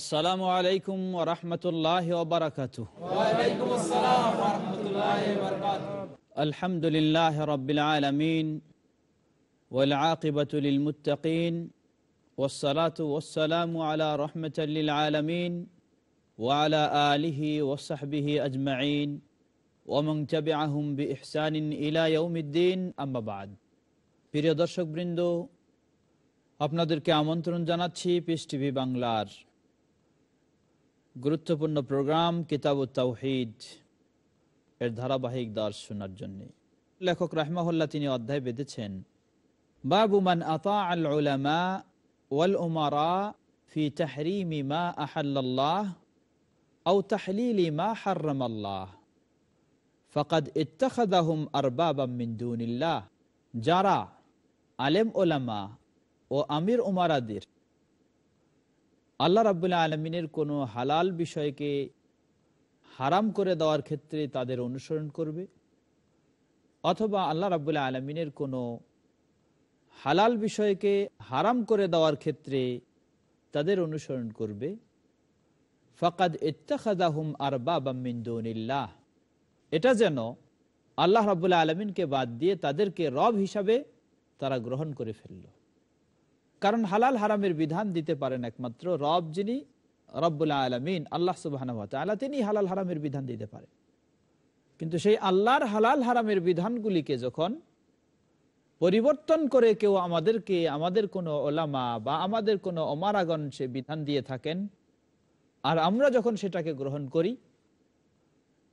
আসসালামু আলাইকুম রহমতুল্লাহ আলহামদুলিল্লাহ রবিল আলমিন والعاقبة للمتقين والصلاة والسلام على رحمة للعالمين وعلى آله وصحبه أجمعين ومن تبعهم بإحسان إلى يوم الدين أما بعد প্রিয় দর্শক বৃন্দ আপনাদেরকে আমন্ত্রণ জানাচ্ছি পিস টিভি বাংলার গুরুত্বপূর্ণ প্রোগ্রাম কিতাব তাওহিদ এর ধারাবাহিক দাস শোনার জন্য লেখক রাহমাহুল্লাহ তিনি অধ্যায় বেঁধেছেন বাবুমান আতা আল ওলামা ওয়াল উমারা ফি তাহরিমি মা আহাল্লাহ আউ তাহলিলি মা হার্রামাল্লাহ ফকাদ ইত্তাখাদাহুম আরবাবাম মিন দুনিল্লাহ যারা আলেম ওলামা ও আমির উমারাদের আল্লাহ রাবুল্লাহ আলমিনের কোনো হালাল বিষয়কে হারাম করে দেওয়ার ক্ষেত্রে তাদের অনুসরণ করবে অথবা আল্লাহ রাবুল্লাহ আলমিনের কোনো হালাল বিষয়কে হারাম করে দেওয়ার ক্ষেত্রে তাদের অনুসরণ করবে ফকাদ ইত্তাখাদাহুম আর বাবামিন্দুনিল্লাহ এটা যেন আল্লাহ রাবুল্লাহ আলমিনকে বাদ দিয়ে তাদেরকে রব হিসাবে তারা গ্রহণ করে ফেললো কারণ হালাল হারামের বিধান দিতে পারেন একমাত্র রব যিনি রব্বুল্লা আলমিন আল্লাহ সুবাহ তিনি হালাল হারামের বিধান দিতে পারেন কিন্তু সেই আল্লাহর হালাল হারামের বিধানগুলিকে যখন পরিবর্তন করে কেউ আমাদেরকে আমাদের কোনো ওলামা বা আমাদের কোনো অমারাগণ সে বিধান দিয়ে থাকেন আর আমরা যখন সেটাকে গ্রহণ করি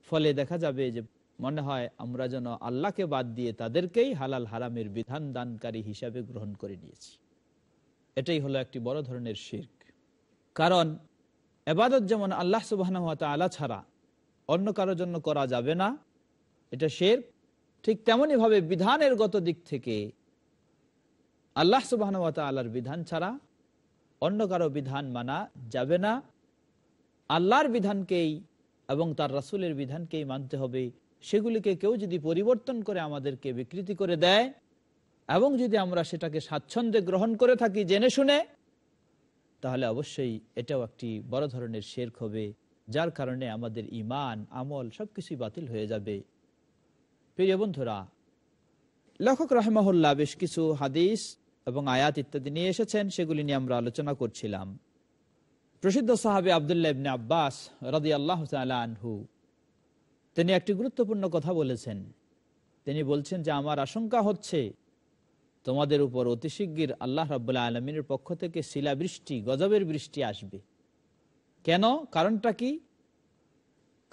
ফলে দেখা যাবে যে মনে হয় আমরা যেন আল্লাহকে বাদ দিয়ে তাদেরকেই হালাল হারামের বিধান দানকারী হিসাবে গ্রহণ করে নিয়েছি এটাই হলো একটি বড় ধরনের শির্ক কারণ এবাদত যেমন আল্লাহ সুবাহ আলা ছাড়া অন্য কারোর জন্য করা যাবে না এটা শের ঠিক ভাবে বিধানের গত দিক থেকে আল্লাহ সুবাহ আল্লাহর বিধান ছাড়া অন্য কারো বিধান মানা যাবে না আল্লাহর বিধানকেই এবং তার রাসুলের বিধানকেই মানতে হবে সেগুলিকে কেউ যদি পরিবর্তন করে আমাদেরকে বিকৃতি করে দেয় এবং যদি আমরা সেটাকে স্বাচ্ছন্দ্যে গ্রহণ করে থাকি জেনে শুনে তাহলে অবশ্যই এটাও একটি বড় ধরনের শেরক হবে যার কারণে আমাদের ইমান আমল সবকিছুই বাতিল হয়ে যাবে প্রিয় বন্ধুরা লেখক রাহেমহল্লা বেশ কিছু হাদিস এবং আয়াত ইত্যাদি নিয়ে এসেছেন সেগুলি নিয়ে আমরা আলোচনা করছিলাম প্রসিদ্ধ সাহাবে আবদুল্লাহ আব্বাস রাজি আল্লাহ আনহু তিনি একটি গুরুত্বপূর্ণ কথা বলেছেন তিনি বলছেন যে আমার আশঙ্কা হচ্ছে তোমাদের উপর অতি শিগগির আল্লাহ রাবুল্লাহ আলমিনের পক্ষ থেকে শিলাবৃষ্টি গজবের বৃষ্টি আসবে কেন কারণটা কি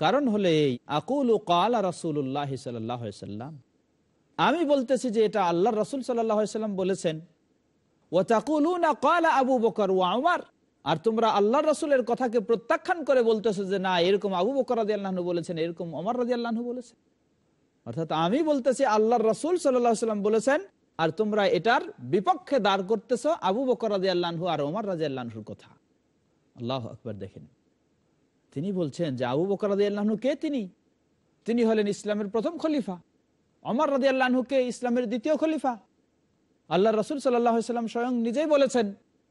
কারণ হলে এই আকুল ও কালা রসুল্লাহ সাল্লাম আমি বলতেছি যে এটা আল্লাহ রসুল সাল্লাম বলেছেন ও তাকুলুনা কালা আবু বকর ও আমার আর তোমরা আল্লাহ রসুলের কথাকে প্রত্যাখ্যান করে বলতেছো যে না এরকম আবু বকর রাজি আল্লাহ বলেছেন এরকম অমর রাজি আল্লাহ বলেছেন অর্থাৎ আমি বলতেছি আল্লাহ রসুল সাল্লাহ সাল্লাম বলেছেন আর তোমরা এটার বিপক্ষে দাঁড় করতেছ আবু বকর রাজি আল্লাহু আর ওমর রাজি আল্লাহুর কথা আল্লাহ আকবর দেখেন তিনি বলছেন যে আবু বকর রাজি আল্লাহনু কে তিনি তিনি হলেন ইসলামের প্রথম খলিফা অমর রাজি কে ইসলামের দ্বিতীয় খলিফা আল্লাহ রসুল সাল্লাম স্বয়ং নিজেই বলেছেন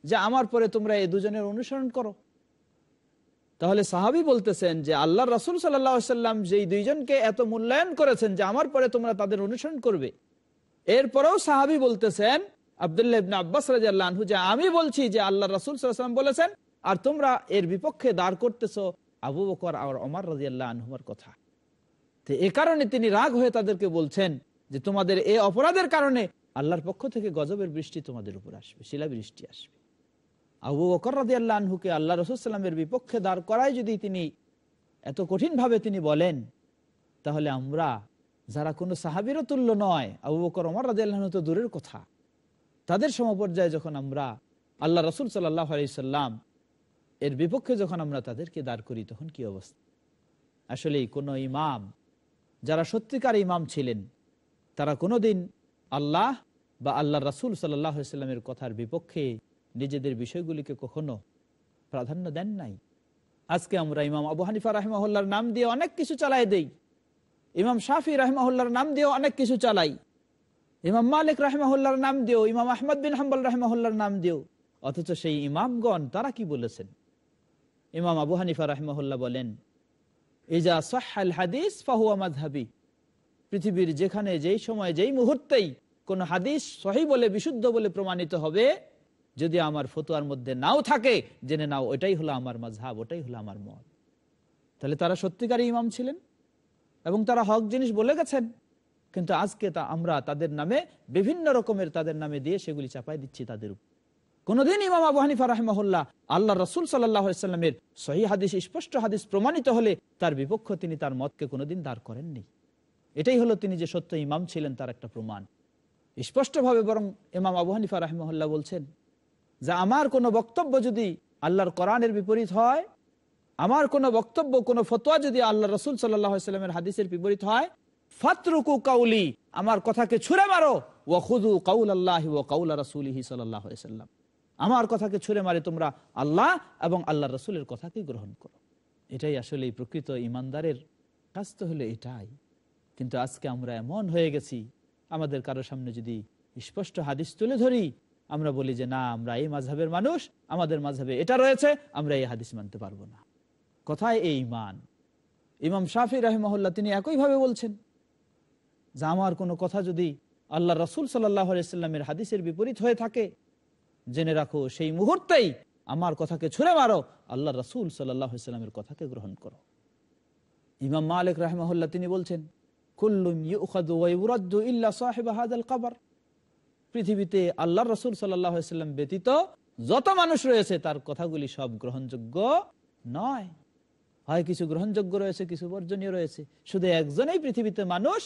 যে আমার পরে তোমরা এই দুজনের অনুসরণ করো তাহলে সাহাবি বলতেছেন যে আল্লাহ রসুল সাল্লাহ সাল্লাম যেই দুইজনকে এত মূল্যায়ন করেছেন যে আমার পরে তোমরা তাদের অনুসরণ করবে এরপরেও সাহাবি বলতেছেন আবদুল্লাহ ইবনা আব্বাস রাজু যে আমি বলছি যে আল্লাহ রাসুল সাল্লাম বলেছেন আর তোমরা এর বিপক্ষে দাঁড় করতেছো আবু বকর আর অমর রাজিয়াল্লাহ আনহুমার কথা তো এ কারণে তিনি রাগ হয়ে তাদেরকে বলছেন যে তোমাদের এ অপরাধের কারণে আল্লাহর পক্ষ থেকে গজবের বৃষ্টি তোমাদের উপর আসবে শিলা বৃষ্টি আসবে আবু বকর রাজি আল্লাহ আল্লাহ রসুলামের বিপক্ষে দাঁড় করায় যদি তিনি এত কঠিনভাবে তিনি বলেন তাহলে আমরা যারা কোনো সাহাবির তুল্য নয় আবু বকর অমর রাজিয়াল তো দূরের কথা তাদের সমপর্যায়ে যখন আমরা আল্লাহ রসুল সাল্লাহ আলাইসাল্লাম এর বিপক্ষে যখন আমরা তাদেরকে দাঁড় করি তখন কি অবস্থা আসলেই কোনো ইমাম যারা সত্যিকার ইমাম ছিলেন তারা কোনোদিন আল্লাহ বা আল্লাহ রাসুল সাল্লাহ ইসলামের কথার বিপক্ষে নিজেদের বিষয়গুলিকে কখনো প্রাধান্য দেন নাই আজকে আমরা ইমাম আবু হানিফা রাহমাহুল্লার নাম দিয়ে অনেক কিছু চালায় দেই ইমাম শাফি রাহমাহুল্লার নাম দিয়েও অনেক কিছু চালাই ইমাম মালিক রাহমাহুল্লার নাম দিও ইমাম আহমদ বিন হাম্বল রাহমাহুল্লার নাম দিও অথচ সেই ইমামগণ তারা কি বলেছেন ইমাম আবু হানিফা রাহমাহুল্লাহ বলেন এজা সাহাল হাদিস ফাহুয়া মাধাবি পৃথিবীর যেখানে যেই সময় যেই মুহূর্তেই কোন হাদিস সহি বলে বিশুদ্ধ বলে প্রমাণিত হবে যদি আমার ফতুয়ার মধ্যে নাও থাকে জেনে নাও ওটাই হলো আমার মাঝাব ওটাই হলো আমার মত তাহলে তারা সত্যিকারই ইমাম ছিলেন এবং তারা হক জিনিস বলে গেছেন কিন্তু আজকে তা আমরা তাদের নামে বিভিন্ন রকমের তাদের নামে দিয়ে সেগুলি চাপাই দিচ্ছি তাদের উপর কোনদিন ইমাম আবু হানিফা রাহমহল্লা আল্লাহ রসুল সাল্লাহামের সহি হাদিস স্পষ্ট হাদিস প্রমাণিত হলে তার বিপক্ষ তিনি তার মতকে কোনোদিন দাঁড় করেননি এটাই হলো তিনি যে সত্য ইমাম ছিলেন তার একটা প্রমাণ স্পষ্টভাবে বরং ইমাম আবু হানিফা রাহমহল্লা বলছেন যে আমার কোনো বক্তব্য যদি আল্লাহর কোরআনের বিপরীত হয় আমার কোন বক্তব্য কোন ফতোয়া যদি আল্লাহ রসুল সাল্লামের হাদিসের বিপরীত হয় ফাতরুকু কাউলি আমার কথাকে ছুড়ে মারো ও খুদু কাউল আল্লাহ ও কাউলা রসুলহি সাল্লাম আমার কথাকে ছুড়ে মারে তোমরা আল্লাহ এবং আল্লাহ রসুলের কথাকে গ্রহণ করো এটাই আসলে প্রকৃত ইমানদারের কাজ তো হলো এটাই কিন্তু আজকে আমরা এমন হয়ে গেছি আমাদের কারো সামনে যদি স্পষ্ট হাদিস তুলে ধরি আমরা বলি যে না আমরা এই মাঝহের মানুষ আমাদের মাঝহে এটা রয়েছে আমরা এই হাদিস মানতে পারবো না কথায় এই মান ইমাম শাফি রাহেমহল্লা তিনি একইভাবে বলছেন যে আমার কোনো কথা যদি আল্লাহ রসুল সাল্লাহ আলাইস্লামের হাদিসের বিপরীত হয়ে থাকে জেনে রাখো সেই মুহূর্তেই আমার কথাকে ছুঁড়ে মারো আল্লাহ রসুল সাল্লাহামের কথাকে গ্রহণ করো ইমাম মালিক রাহমাহুল্লাহ তিনি বলছেন পৃথিবীতে আল্লাহ রসুল সাল্লাম ব্যতীত যত মানুষ রয়েছে তার কথাগুলি সব গ্রহণযোগ্য নয় হয় কিছু গ্রহণযোগ্য রয়েছে কিছু বর্জনীয় রয়েছে শুধু একজনেই পৃথিবীতে মানুষ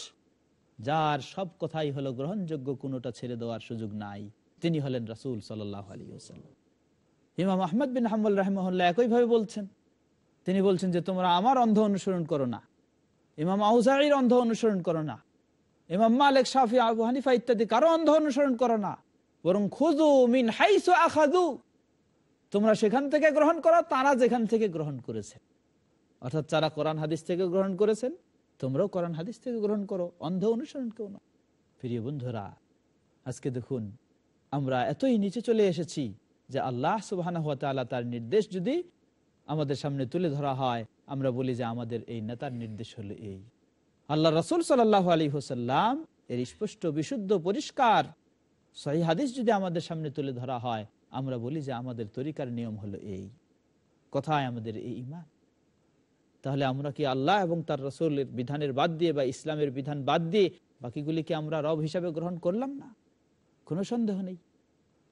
যার সব কথাই হলো গ্রহণযোগ্য কোনোটা ছেড়ে দেওয়ার সুযোগ নাই তিনি হলেন রাসুল সাল্লাম ইমাম আহমদ বিন হাম্মুল রাহমহল্লা একইভাবে বলছেন তিনি বলছেন যে তোমরা আমার অন্ধ অনুসরণ করো না ইমাম আউজারির অন্ধ অনুসরণ করো না ইমাম মালিক শাফি আবু হানিফা ইত্যাদি কারো অন্ধ অনুসরণ করো না বরং খুজু মিন হাইসু আখাদু তোমরা সেখান থেকে গ্রহণ করো তারা যেখান থেকে গ্রহণ করেছে অর্থাৎ যারা কোরআন হাদিস থেকে গ্রহণ করেছেন তোমরাও কোরআন হাদিস থেকে গ্রহণ করো অন্ধ অনুসরণ কেউ না প্রিয় বন্ধুরা আজকে দেখুন আমরা এতই নিচে চলে এসেছি যে আল্লাহ সুবাহ তার নির্দেশ যদি আমাদের সামনে তুলে ধরা হয় আমরা বলি যে আমাদের এই নেতার নির্দেশ হলো এই আল্লাহ রসুল সাল্লাহ আলী হোসাল্লাম এর স্পষ্ট বিশুদ্ধ পরিষ্কার সহি হাদিস যদি আমাদের সামনে তুলে ধরা হয় আমরা বলি যে আমাদের তরিকার নিয়ম হলো এই কথায় আমাদের এই ইমান তাহলে আমরা কি আল্লাহ এবং তার রসুলের বিধানের বাদ দিয়ে বা ইসলামের বিধান বাদ দিয়ে বাকিগুলিকে আমরা রব হিসাবে গ্রহণ করলাম না কোনো সন্দেহ নেই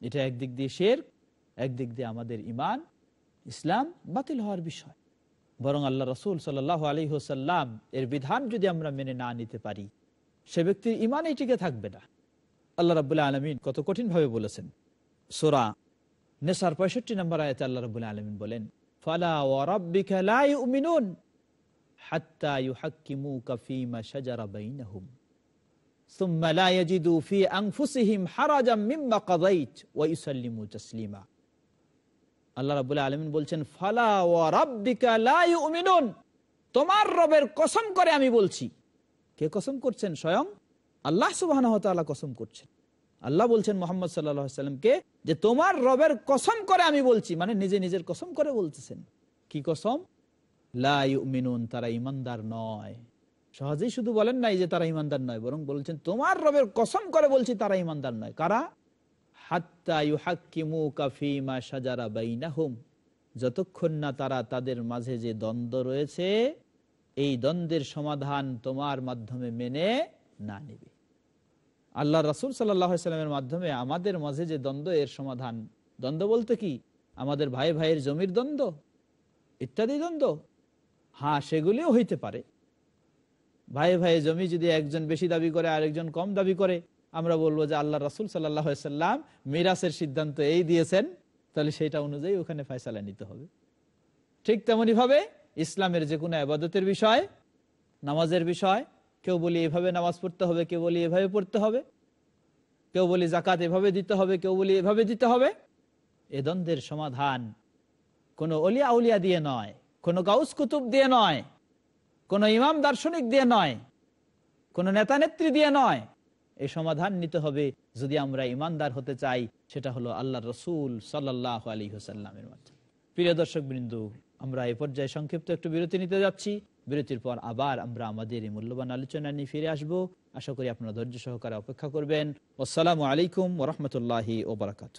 এটা একদিক দিয়ে শের একদিক দিয়ে আমাদের ইমান ইসলাম বাতিল হওয়ার বিষয় বরং আল্লাহ রসুল সাল্লাহ আলী হোসাল্লাম এর বিধান যদি আমরা মেনে না নিতে পারি সে ব্যক্তির ইমানই টিকে থাকবে না আল্লাহ রাবুল্লাহ আলমিন কত কঠিনভাবে বলেছেন সোরা নেশার পঁয়ষট্টি নম্বর আয়তে আল্লাহ রবুল্লাহ আলমিন বলেন ফালা ওয়ারাবিকা লা ইউমিনুন তোমার রবের কসম করে আমি বলছি কে কসম করছেন স্বয়ং আল্লাহ সুবাহ কসম করছেন আল্লাহ বলছেন মোহাম্মদ সাল্লামকে যে তোমার রবের কসম করে আমি বলছি মানে নিজে নিজের কসম করে বলতেছেন কি কসম লাউমিনুন তারা ইমানদার নয় সহজেই শুধু বলেন নাই যে তারা ইমানদার নয় বরং বলছেন তোমার রবের কসম করে বলছি তারা ইমানদার নয় কারা যতক্ষণ না তারা তাদের মাঝে যে দ্বন্দ্ব রয়েছে এই দ্বন্দ্বের সমাধান তোমার মাধ্যমে মেনে না নেবে আল্লাহ রাসুল সাল্লামের মাধ্যমে আমাদের মাঝে যে দ্বন্দ্ব এর সমাধান দ্বন্দ্ব বলতে কি আমাদের ভাই ভাইয়ের জমির দ্বন্দ্ব ইত্যাদি দ্বন্দ্ব হ্যাঁ সেগুলিও হইতে পারে ভাই ভাই জমি যদি একজন বেশি দাবি করে আরেকজন কম দাবি করে আমরা বলবো যে আল্লাহ রাসুল সাল্লাম মিরাসের সিদ্ধান্ত এই দিয়েছেন তাহলে সেটা অনুযায়ী ওখানে ফায়সালা নিতে হবে ঠিক তেমনই ভাবে ইসলামের যে কোনো আবাদতের বিষয় নামাজের বিষয় কেউ বলি এভাবে নামাজ পড়তে হবে কেউ বলি এভাবে পড়তে হবে কেউ বলি জাকাত এভাবে দিতে হবে কেউ বলি এভাবে দিতে হবে এ দ্বন্দ্বের সমাধান কোনো অলিয়া উলিয়া দিয়ে নয় কোনো গাউস কুতুব দিয়ে নয় কোনো ইমাম দার্শনিক দিয়ে নয় কোনো নেতা নেত্রী দিয়ে নয় এই সমাধান নিতে হবে যদি আমরা ইমানদার হতে চাই সেটা হলো আল্লাহ রসুল সাল্লাহ আলী হোসাল্লামের মাধ্যমে প্রিয় দর্শক বৃন্দু আমরা এ পর্যায়ে সংক্ষিপ্ত একটু বিরতি নিতে যাচ্ছি বিরতির পর আবার আমরা আমাদের এই মূল্যবান আলোচনা নিয়ে ফিরে আসব আশা করি আপনারা ধৈর্য সহকারে অপেক্ষা করবেন আসসালামু আলাইকুম ওরহমতুল্লাহ ওবরাকাত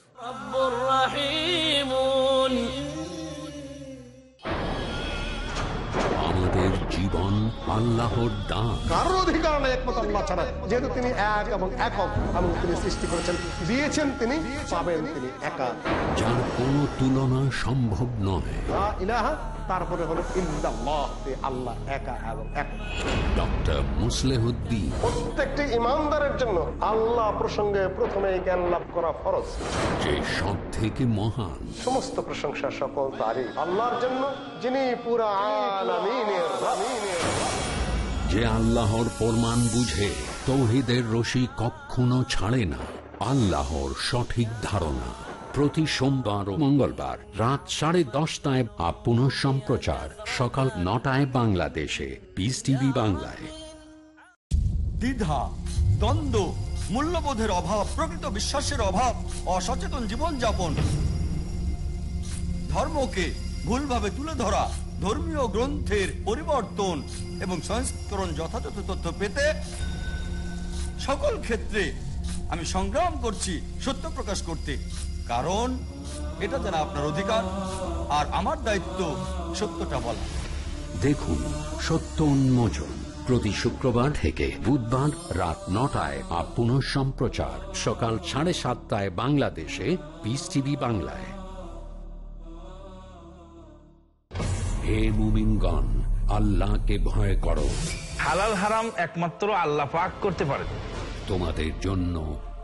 জীবন আল্লাহর দান কারোর অধিকার নাই একমত আল্লাহ ছাড়া যেহেতু তিনি এক এবং একক এবং তিনি সৃষ্টি করেছেন দিয়েছেন তিনি পাবেন তিনি একা যার কোনো তুলনা সম্ভব নয় তারপরে হলো আল্লাহ একা এবং এক ডক্টর মুসলেহুদ্দিন প্রত্যেকটি ইমানদারের জন্য আল্লাহ প্রসঙ্গে প্রথমে জ্ঞান লাভ করা ফরজ যে সব থেকে মহান সমস্ত প্রশংসা সকল তারই আল্লাহর জন্য যিনি পুরা আলামিনের যে আল্লাহর প্রমাণ বুঝে তৌহিদের রশি কখনো ছাড়ে না আল্লাহর সঠিক ধারণা প্রতি সোমবার ও মঙ্গলবার রাত সাড়ে দশটায় আপন সম্প্রচার সকাল নটায় বাংলাদেশে পিস টিভি বাংলায় দ্বিধা দ্বন্দ্ব মূল্যবোধের অভাব প্রকৃত বিশ্বাসের অভাব অসচেতন জীবনযাপন ধর্মকে ভুলভাবে তুলে ধরা ধর্মীয় গ্রন্থের পরিবর্তন এবং সংস্করণ যথাযথ তথ্য পেতে সকল ক্ষেত্রে আমি সংগ্রাম করছি সত্য প্রকাশ করতে কারণ এটা যারা আপনার অধিকার আর আমার দায়িত্ব সত্যটা বলা দেখুন সত্য উন্মোচন প্রতি শুক্রবার থেকে বুধবার রাত নটায় আর পুনঃ সম্প্রচার সকাল সাড়ে সাতটায় বাংলাদেশে পিস টিভি বাংলায় হে মুমিনগণ আল্লাহকে ভয় করো হালাল হারাম একমাত্র আল্লাহ পাক করতে পারে তোমাদের জন্য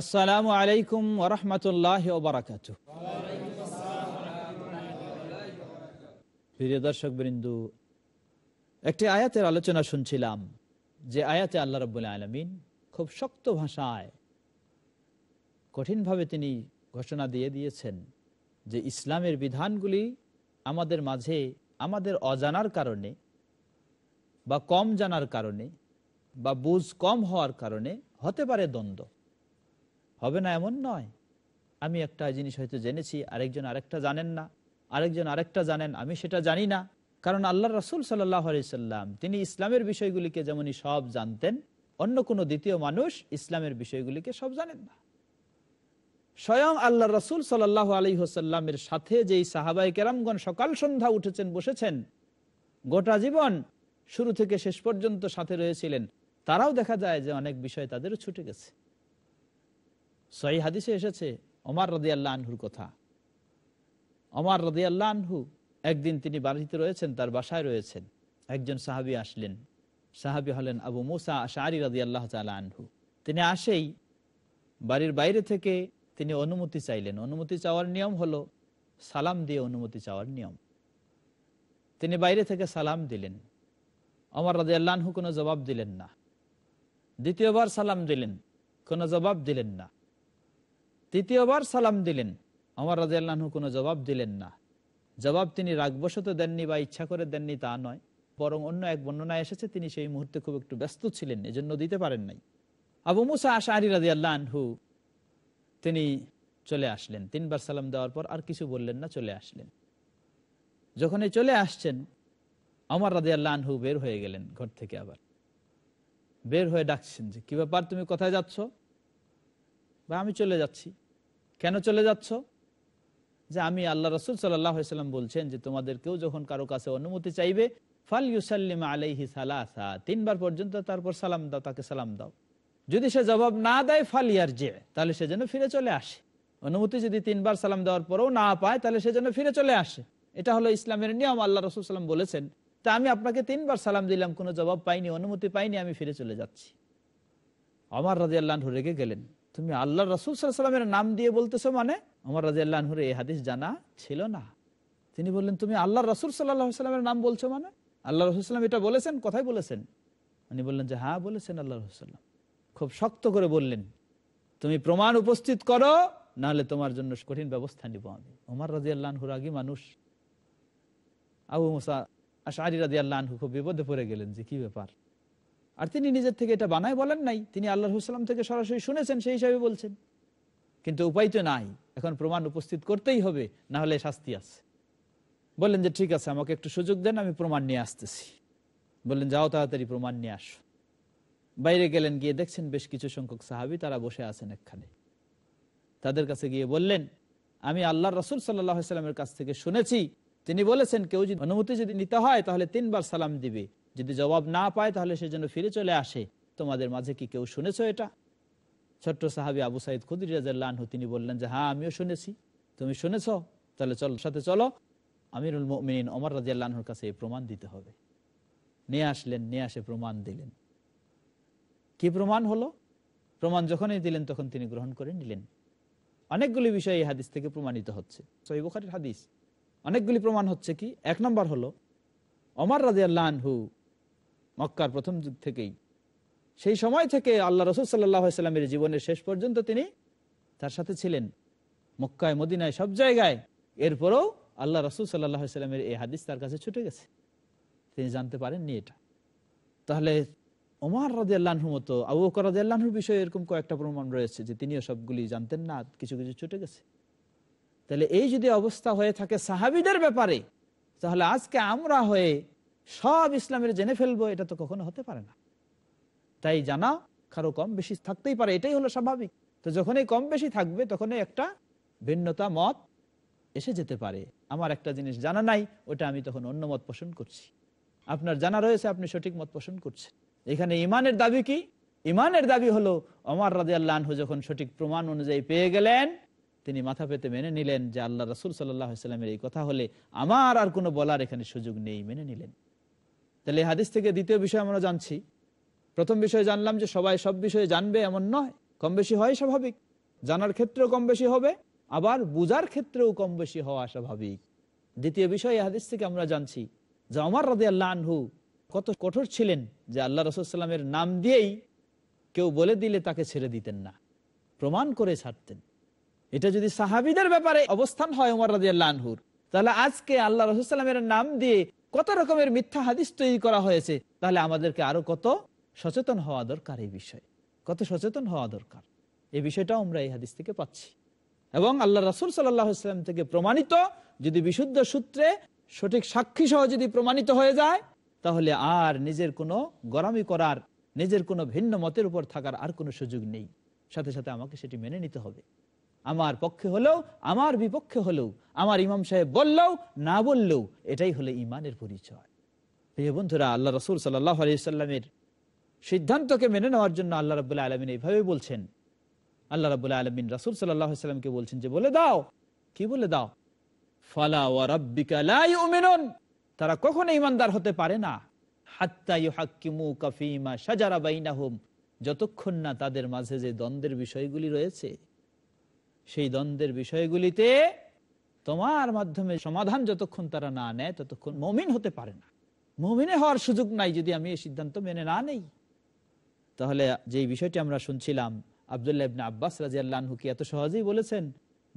আসসালামু আলাইকুম ওরহমতুল্লাহ ওবরাকাত প্রিয় দর্শক বৃন্দু একটি আয়াতের আলোচনা শুনছিলাম যে আয়াতে আল্লাহ রবুল্লা আলমিন খুব শক্ত ভাষায় কঠিনভাবে তিনি ঘোষণা দিয়ে দিয়েছেন যে ইসলামের বিধানগুলি আমাদের মাঝে আমাদের অজানার কারণে বা কম জানার কারণে বা বুঝ কম হওয়ার কারণে হতে পারে দ্বন্দ্ব হবে না এমন নয় আমি একটা জিনিস হয়তো জেনেছি আরেকজন আরেকটা জানেন না আরেকজন আরেকটা জানেন আমি সেটা জানি না কারণ আল্লাহ রসুল সাল্লাম তিনি ইসলামের বিষয়গুলিকে যেমন সব জানতেন অন্য কোনো দ্বিতীয় মানুষ ইসলামের বিষয়গুলিকে সব জানেন না স্বয়ং আল্লাহ রসুল সাল্লাহ আলী হোসাল্লামের সাথে যেই সাহাবাই কেরামগণ সকাল সন্ধ্যা উঠেছেন বসেছেন গোটা জীবন শুরু থেকে শেষ পর্যন্ত সাথে রয়েছিলেন তারাও দেখা যায় যে অনেক বিষয় তাদেরও ছুটে গেছে সহি হাদিসে এসেছে অমার রদিয়াল্লাহ আনহুর কথা অমার রদিয়াল্লাহ আনহু একদিন তিনি বাড়িতে রয়েছেন তার বাসায় রয়েছেন একজন সাহাবি আসলেন সাহাবি হলেন আবু মুসা আশারি রদিয়াল্লাহ তালা আনহু তিনি আসেই বাড়ির বাইরে থেকে তিনি অনুমতি চাইলেন অনুমতি চাওয়ার নিয়ম হলো সালাম দিয়ে অনুমতি চাওয়ার নিয়ম তিনি বাইরে থেকে সালাম দিলেন অমর আল্লাহু কোনো জবাব দিলেন না দ্বিতীয়বার সালাম দিলেন কোনো জবাব দিলেন না তৃতীয়বার সালাম দিলেন আমার রাজিয়াল্লাহু কোনো জবাব দিলেন না জবাব তিনি রাগবশত দেননি বা ইচ্ছা করে দেননি তা নয় বরং অন্য এক বর্ণনা এসেছে তিনি সেই মুহূর্তে খুব একটু ব্যস্ত ছিলেন এজন্য দিতে পারেন নাই আবু মুসা আশাহারি রাজি আনহু তিনি চলে আসলেন তিনবার সালাম দেওয়ার পর আর কিছু বললেন না চলে আসলেন যখনই চলে আসছেন আমার রাজি আনহু বের হয়ে গেলেন ঘর থেকে আবার বের হয়ে ডাকছেন যে কি ব্যাপার তুমি কোথায় যাচ্ছ বা আমি চলে যাচ্ছি কেন চলে যাচ্ছ যে আমি আল্লাহ রসুল সাল্লাম বলছেন যে তোমাদের কেউ যখন কারো কাছে অনুমতি চাইবে ফাল ইউসাল্লিম আলাইহি সালাসা তিনবার পর্যন্ত তারপর সালাম দাও তাকে সালাম দাও যদি সে জবাব না দেয় ফাল ইয়ার যে তাহলে সে যেন ফিরে চলে আসে অনুমতি যদি তিনবার সালাম দেওয়ার পরেও না পায় তাহলে সে যেন ফিরে চলে আসে এটা হলো ইসলামের নিয়ম আল্লাহ রসুল সাল্লাম বলেছেন তা আমি আপনাকে তিনবার সালাম দিলাম কোনো জবাব পাইনি অনুমতি পাইনি আমি ফিরে চলে যাচ্ছি আমার রাজি আল্লাহ রেগে গেলেন তুমি আল্লাহ রসুল সাল্লামের নাম দিয়ে বলতেছো মানে আমার রাজি আল্লাহর এই হাদিস জানা ছিল না তিনি বললেন তুমি আল্লাহ রসুল সাল্লাহ নাম বলছো মানে আল্লাহ রসুলাম এটা বলেছেন কথাই বলেছেন উনি বললেন যে হ্যাঁ বলেছেন আল্লাহ রসুল্লাম খুব শক্ত করে বললেন তুমি প্রমাণ উপস্থিত করো নাহলে তোমার জন্য কঠিন ব্যবস্থা নিব আমি ওমর রাজি আল্লাহর আগে মানুষ আবু মুসা আশারি রাজি আল্লাহ খুব বিপদে পড়ে গেলেন যে কি ব্যাপার আর তিনি নিজের থেকে এটা বানায় বলেন নাই তিনি আল্লাহ হুসালাম থেকে সরাসরি শুনেছেন সেই হিসাবে বলছেন কিন্তু উপায় তো নাই এখন প্রমাণ উপস্থিত করতেই হবে না হলে শাস্তি আছে বললেন যে ঠিক আছে আমাকে একটু সুযোগ দেন আমি প্রমাণ নিয়ে আসতেছি বললেন যাও তাড়াতাড়ি প্রমাণ নিয়ে আসো বাইরে গেলেন গিয়ে দেখছেন বেশ কিছু সংখ্যক সাহাবি তারা বসে আছেন একখানে তাদের কাছে গিয়ে বললেন আমি আল্লাহ রসুল সাল্লাহ সাল্লামের কাছ থেকে শুনেছি তিনি বলেছেন কেউ যদি অনুমতি যদি নিতে হয় তাহলে তিনবার সালাম দিবে যদি জবাব না পায় তাহলে সে যেন ফিরে চলে আসে তোমাদের মাঝে কি কেউ শুনেছ এটা ছোট্ট সাহাবি আবু সাইদ খুদির রাজু তিনি বললেন যে হ্যাঁ আমিও শুনেছি তুমি শুনেছ তাহলে চল সাথে চলো আমিরুল মিন অমর রাজিয়াল্লাহর কাছে এই প্রমাণ দিতে হবে নিয়ে আসলেন নিয়ে আসে প্রমাণ দিলেন কি প্রমাণ হলো প্রমাণ যখনই দিলেন তখন তিনি গ্রহণ করে নিলেন অনেকগুলি বিষয় এই হাদিস থেকে প্রমাণিত হচ্ছে হাদিস অনেকগুলি প্রমাণ হচ্ছে কি এক নম্বর হলো অমর রাজিয়াল্লাহু মক্কার প্রথম যুগ থেকেই সেই সময় থেকে আল্লাহ রসুল সাল্লাহামের জীবনের শেষ পর্যন্ত তিনি তার সাথে ছিলেন মক্কায় মদিনায় সব জায়গায় এরপরও আল্লাহ রসুল সাল্লাহ সাল্লামের এই হাদিস তার কাছে ছুটে গেছে তিনি জানতে পারেননি এটা তাহলে ওমার রাজিয়াল্লাহর মতো আবু বকর রাজিয়াল্লাহর বিষয়ে এরকম কয়েকটা প্রমাণ রয়েছে যে তিনিও সবগুলি জানতেন না কিছু কিছু ছুটে গেছে তাহলে এই যদি অবস্থা হয়ে থাকে সাহাবিদের ব্যাপারে তাহলে আজকে আমরা হয়ে সব ইসলামের জেনে ফেলবো এটা তো কখনো হতে পারে না তাই জানা কারো কম বেশি থাকতেই পারে এটাই হলো স্বাভাবিক তো যখনই কম বেশি থাকবে তখনই একটা ভিন্নতা মত এসে যেতে পারে আমার একটা জিনিস জানা নাই ওটা আমি তখন অন্য মত পোষণ করছি আপনার জানা রয়েছে আপনি সঠিক মত পোষণ করছেন এখানে ইমানের দাবি কি ইমানের দাবি হলো অমর রাজা আল্লাহু যখন সঠিক প্রমাণ অনুযায়ী পেয়ে গেলেন তিনি মাথা পেতে মেনে নিলেন যে আল্লাহ রাসুল সাল্লাহ সাল্লামের এই কথা হলে আমার আর কোনো বলার এখানে সুযোগ নেই মেনে নিলেন তাহলে এই হাদিস থেকে দ্বিতীয় বিষয় আমরা জানছি প্রথম বিষয়ে জানলাম যে সবাই সব বিষয়ে জানবে এমন নয় কম বেশি হয় স্বাভাবিক জানার ক্ষেত্রেও কম বেশি হবে আবার বুজার ক্ষেত্রেও কম বেশি হওয়া স্বাভাবিক দ্বিতীয় বিষয় এই হাদিস থেকে আমরা জানছি যে অমর রদে আল্লাহ কত কঠোর ছিলেন যে আল্লাহ রসুলামের নাম দিয়েই কেউ বলে দিলে তাকে ছেড়ে দিতেন না প্রমাণ করে ছাড়তেন এটা যদি সাহাবিদের ব্যাপারে অবস্থান হয় উমর রাজি আল্লাহর তাহলে আজকে আল্লাহ রসুলামের নাম দিয়ে কত রকমের মিথ্যা হাদিস তৈরি করা হয়েছে তাহলে আমাদেরকে আরো কত সচেতন হওয়া দরকার এই বিষয়ে কত সচেতন হওয়া দরকার এই বিষয়টাও আমরা এই হাদিস থেকে পাচ্ছি এবং আল্লাহ রাসুল সাল্লাম থেকে প্রমাণিত যদি বিশুদ্ধ সূত্রে সঠিক সাক্ষী সহ যদি প্রমাণিত হয়ে যায় তাহলে আর নিজের কোনো গরামি করার নিজের কোনো ভিন্ন মতের উপর থাকার আর কোনো সুযোগ নেই সাথে সাথে আমাকে সেটি মেনে নিতে হবে আমার পক্ষে হলেও আমার বিপক্ষে হলেও আমার ইমাম সাহেব বললেও না বললেও এটাই হলো ইমানের পরিচয় প্রিয় বন্ধুরা আল্লাহ রসুল সাল্লাহ আলিয়াল্লামের সিদ্ধান্তকে মেনে নেওয়ার জন্য আল্লাহ রবুল্লাহ আলমিন এইভাবে বলছেন আল্লাহ রবুল্লাহ আলমিন রসুল সাল্লাহ সাল্লামকে বলছেন যে বলে দাও কি বলে দাও ও তারা কখনো ইমানদার হতে পারে না যতক্ষণ না তাদের মাঝে যে দ্বন্দ্বের বিষয়গুলি রয়েছে সেই দ্বন্দ্বের বিষয়গুলিতে তোমার মাধ্যমে সমাধান যতক্ষণ তারা না নেয় ততক্ষণ মমিন হতে পারে না মমিনে হওয়ার সুযোগ নাই যদি আমি এই সিদ্ধান্ত মেনে না নেই তাহলে যে বিষয়টি আমরা শুনছিলাম আবদুল্লাহ আব্বাস রাজি আল্লাহকে এত সহজেই বলেছেন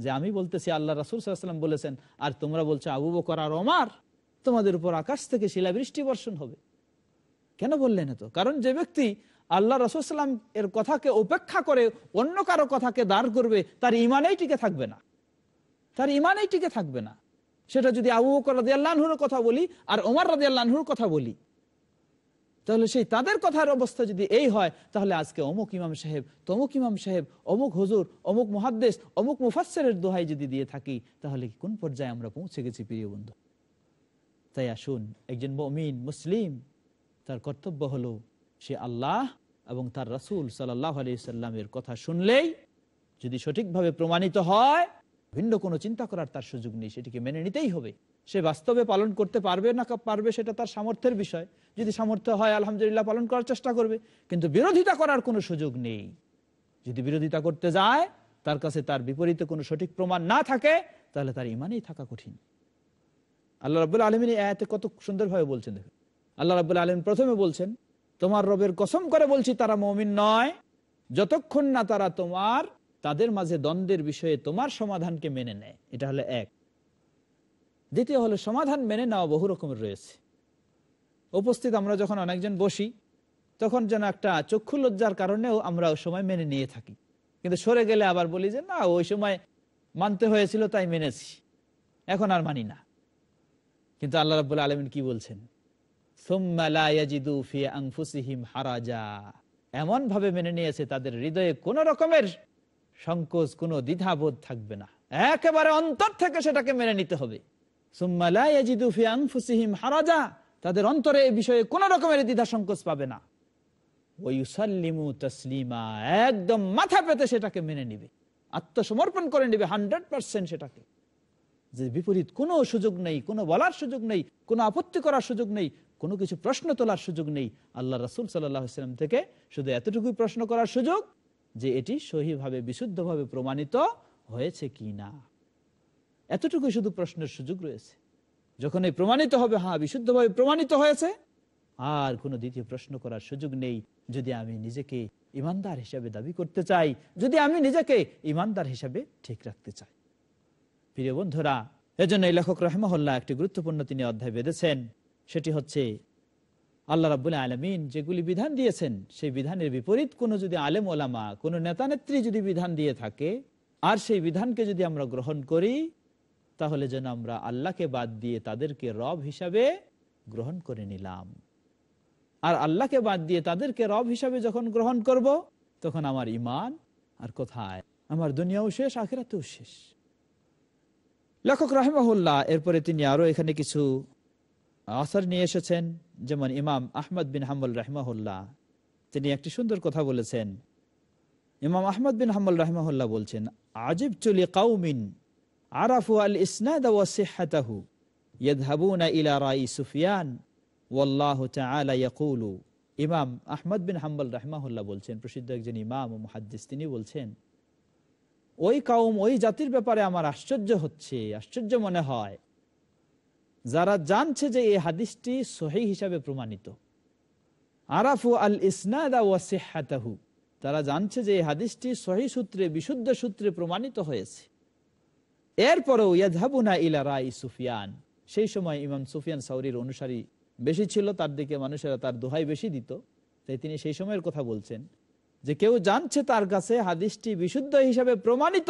যে আমি বলতেছি আল্লাহ রাসুল সাল্লাম বলেছেন আর তোমরা বলছো আবু বকর আর অমার তোমাদের উপর আকাশ থেকে শিলাবৃষ্টি বর্ষণ হবে কেন বললেন এত কারণ যে ব্যক্তি আল্লাহ রসুলাম এর কথাকে উপেক্ষা করে অন্য কারো কথাকে দাঁড় করবে তার ইমানেই টিকে থাকবে না তার ইমানেই টিকে থাকবে না সেটা যদি আবু বকর রাজিয়াল্লাহুর কথা বলি আর ওমর রাজিয়াল্লাহুর কথা বলি তাহলে সেই তাদের কথার অবস্থা যদি এই হয় তাহলে আজকে অমুক ইমাম সাহেব তমুক ইমাম সাহেব অমুক হজুর অমুক মহাদ্দেশ অমুক মুফাসের দোহাই যদি দিয়ে থাকি তাহলে কোন পর্যায়ে আমরা পৌঁছে গেছি প্রিয় বন্ধু তাই আসুন একজন মমিন মুসলিম তার কর্তব্য হলো সে আল্লাহ এবং তার রাসুল সাল্লাহ আলি সাল্লামের কথা শুনলেই যদি সঠিকভাবে প্রমাণিত হয় ভিন্ন কোনো চিন্তা করার তার সুযোগ নেই সেটিকে মেনে নিতেই হবে সে বাস্তবে পালন করতে পারবে না পারবে সেটা তার সামর্থ্যের বিষয় যদি সামর্থ্য হয় আলহামদুলিল্লাহ পালন করার চেষ্টা করবে কিন্তু বিরোধিতা করার কোনো সুযোগ নেই যদি বিরোধিতা করতে যায় তার কাছে তার বিপরীতে কোনো সঠিক প্রমাণ না থাকে তাহলে তার ইমানেই থাকা কঠিন আল্লাহ রাবুল আলমিনী এতে কত সুন্দরভাবে বলছেন দেখুন আল্লাহ রাবুল আলম প্রথমে বলছেন তোমার রবের কসম করে বলছি তারা মমিন নয় যতক্ষণ না তারা তোমার তাদের মাঝে দ্বন্দ্বের বিষয়ে তোমার সমাধানকে মেনে নেয় এটা হলো এক দ্বিতীয় হলো সমাধান মেনে নেওয়া বহু রকমের রয়েছে উপস্থিত আমরা যখন অনেকজন বসি তখন যেন একটা চক্ষু লজ্জার কারণেও আমরা ওই সময় মেনে নিয়ে থাকি কিন্তু সরে গেলে আবার বলি যে না ওই সময় মানতে হয়েছিল তাই মেনেছি এখন আর মানি না কিন্তু আল্লাহ রাবুল আলমিন কি বলছেন এমন ভাবে মেনে নিয়েছে তাদের হৃদয়ে কোন রকমের সংকোচ কোন দ্বিধাবোধ থাকবে না একেবারে অন্তর থেকে সেটাকে মেনে নিতে হবে হারাজা তাদের অন্তরে এই বিষয়ে কোন রকমের দ্বিধা সংকোচ পাবে না তসলিমা একদম মাথা পেতে সেটাকে মেনে নিবে আত্মসমর্পণ করে নিবে হান্ড্রেড পার্সেন্ট সেটাকে যে বিপরীত কোনো সুযোগ নেই কোনো বলার সুযোগ নেই কোনো আপত্তি করার সুযোগ নেই কোনো কিছু প্রশ্ন তোলার সুযোগ নেই আল্লাহ রাসুল সাল্লাম থেকে শুধু এতটুকুই প্রশ্ন করার সুযোগ যে এটি সহিভাবে বিশুদ্ধভাবে প্রমাণিত হয়েছে কি না এতটুকুই শুধু প্রশ্নের সুযোগ রয়েছে যখন এই প্রমাণিত হবে হ্যাঁ বিশুদ্ধভাবে প্রমাণিত হয়েছে আর কোনো দ্বিতীয় প্রশ্ন করার সুযোগ নেই যদি আমি নিজেকে ইমানদার হিসাবে দাবি করতে চাই যদি আমি নিজেকে ইমানদার হিসাবে ঠিক রাখতে চাই প্রিয় বন্ধুরা এজন্য এই লেখক রহমহল্লা একটি গুরুত্বপূর্ণ তিনি অধ্যায় বেঁধেছেন সেটি হচ্ছে আল্লাহ রাবুল্লাহ আলমিন যেগুলি বিধান দিয়েছেন সেই বিধানের বিপরীত কোনো যদি আলেম ওলামা কোনো নেতা নেত্রী যদি বিধান দিয়ে থাকে আর সেই বিধানকে যদি আমরা গ্রহণ করি তাহলে যেন আমরা আল্লাহকে বাদ দিয়ে তাদেরকে রব হিসাবে গ্রহণ করে নিলাম আর আল্লাহকে বাদ দিয়ে তাদেরকে রব হিসাবে যখন গ্রহণ করব তখন আমার ইমান আর কোথায় আমার দুনিয়াও শেষ আখেরাতেও শেষ লেখক রাহেমাহুল্লাহ এরপরে তিনি আরো এখানে কিছু আসার নিয়ে এসেছেন যেমন ইমাম আহমদ বিন হাম্বল রাহমাহুল্লাহ তিনি একটি সুন্দর কথা বলেছেন ইমাম আহমদ বিন হাম্বল রাহমাহুল্লাহ বলছেন আজিব চুলি কাউমিন আরাফু আল ইসনাদ ওয়াসিহাতাহু ইয়াদহাবুনা ইলা রাই সুফিয়ান ওয়াল্লাহু তাআলা ইয়াকুলু ইমাম আহমদ বিন হাম্বল রাহমাহুল্লাহ বলছেন প্রসিদ্ধ একজন ইমাম ও মুহাদ্দিস তিনি বলছেন ওই কাউম ওই জাতির ব্যাপারে আমার আশ্চর্য হচ্ছে আশ্চর্য মনে হয় যারা জানছে যে এই হাদিসটি সহি হিসাবে প্রমাণিত আরাফু আল ইসনাদা তারা জানছে যে এই হাদিসটি সহি সূত্রে বিশুদ্ধ সূত্রে প্রমাণিত হয়েছে এরপরেও ইয়াধাবুনা ইলা রাই সুফিয়ান সেই সময় ইমাম সুফিয়ান সাউরির অনুসারী বেশি ছিল তার দিকে মানুষেরা তার দোহাই বেশি দিত তাই তিনি সেই সময়ের কথা বলছেন যে কেউ জানছে তার কাছে হাদিসটি বিশুদ্ধ হিসাবে প্রমাণিত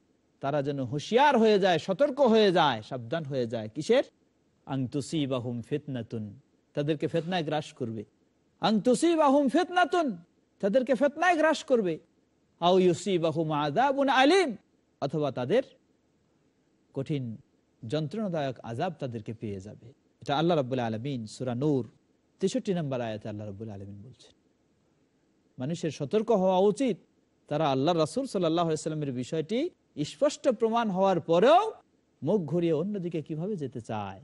তারা যেন হুঁশিয়ার হয়ে যায় সতর্ক হয়ে যায় সাবধান হয়ে যায় কিসের আংতুসি বাহুম ফেতনাতুন তাদেরকে ফেতনায় গ্রাস করবে আংতুসি বাহুম ফেতনাতুন তাদেরকে ফেতনায় গ্রাস করবে আউ ইউসি বাহুম আলিম অথবা তাদের কঠিন যন্ত্রণাদায়ক আজাব তাদেরকে পেয়ে যাবে এটা আল্লাহ রাবুল্লাহ আলমিন সুরা নূর তেষট্টি নম্বর আয়াতে আল্লাহ রাবুল্লাহ আলমিন বলছেন মানুষের সতর্ক হওয়া উচিত তারা আল্লাহ রাসুল সাল্লাহ সাল্লামের বিষয়টি স্পষ্ট প্রমাণ হওয়ার পরেও মুখ ঘুরিয়ে অন্যদিকে কিভাবে যেতে চায়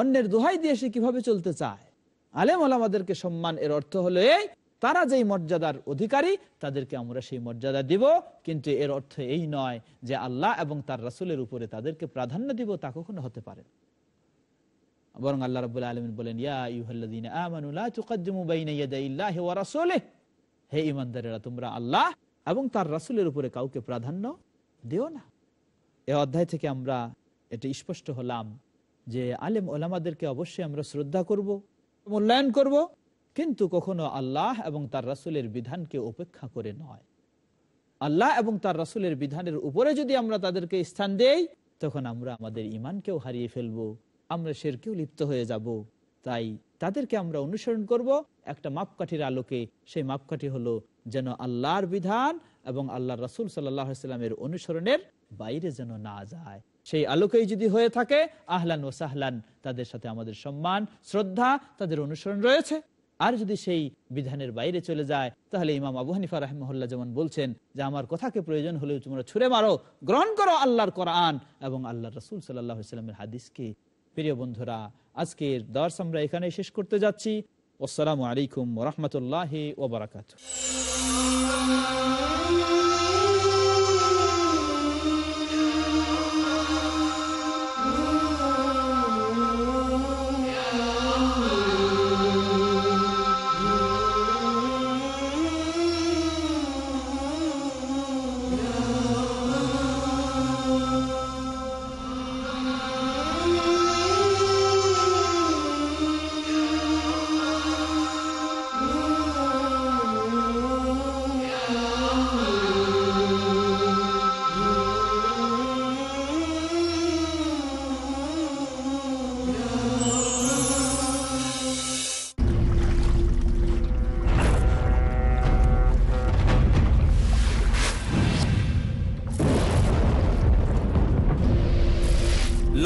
অন্যের দোহাই দিয়ে সে কিভাবে চলতে চায় আলেম আলামাদেরকে সম্মান এর অর্থ হলো এই তারা যেই মর্যাদার অধিকারী তাদেরকে আমরা সেই মর্যাদা দিব কিন্তু এর অর্থ এই নয় যে আল্লাহ এবং তার রাসুলের উপরে তাদেরকে প্রাধান্য দিব তা কখনো হতে পারে বরং আল্লাহ রবুল্লা আলমিন বলেন ইয়া হে ইমানদারেরা তোমরা আল্লাহ এবং তার রাসুলের উপরে কাউকে প্রাধান্য দিও না এ অধ্যায় থেকে আমরা এটা স্পষ্ট হলাম যে আলেম ওলামাদেরকে অবশ্যই আমরা শ্রদ্ধা করব মূল্যায়ন করব কিন্তু কখনো আল্লাহ এবং তার রাসুলের বিধানকে উপেক্ষা করে নয় আল্লাহ এবং তার রাসুলের বিধানের উপরে যদি আমরা তাদেরকে স্থান দেই তখন আমরা আমাদের ইমানকেও হারিয়ে ফেলব আমরা সেরকেও লিপ্ত হয়ে যাব তাই তাদেরকে আমরা অনুসরণ করব একটা মাপকাঠির আলোকে সেই মাপকাঠি হলো যেন আল্লাহর বিধান এবং আল্লাহ রাসুল সাল্লামের অনুসরণের বাইরে যেন না যায় সেই আলোকেই যদি হয়ে থাকে আহলান ও সাহলান তাদের সাথে আমাদের সম্মান শ্রদ্ধা তাদের অনুসরণ রয়েছে আর যদি সেই বিধানের বাইরে চলে যায় তাহলে ইমাম আবু হানিফা রাহমহল্লা যেমন বলছেন যে আমার কথাকে প্রয়োজন হলেও তোমরা ছুড়ে মারো গ্রহণ করো আল্লাহর কোরআন এবং আল্লাহ রসুল সাল্লাহ ইসলামের হাদিসকে প্রিয় বন্ধুরা আজকের দর্শ আমরা এখানে শেষ করতে যাচ্ছি আসসালামু আলাইকুম রহমতুল্লাহ ওবরাকাত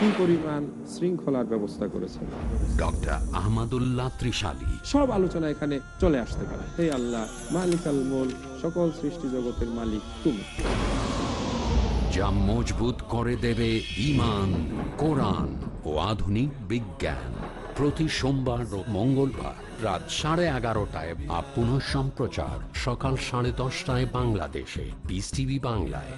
কি পরিমাণ শৃঙ্খলার ব্যবস্থা করেছেন ডক্টর আহমদুল্লাহ ত্রিশালী সব আলোচনা এখানে চলে আসতে পারে হে আল্লাহ মালিক আল মোল সকল সৃষ্টি জগতের মালিক তুমি যা মজবুত করে দেবে ইমান কোরআন ও আধুনিক বিজ্ঞান প্রতি সোমবার ও মঙ্গলবার রাত সাড়ে এগারোটায় বা পুনঃ সম্প্রচার সকাল সাড়ে দশটায় বাংলাদেশে বিস টিভি বাংলায়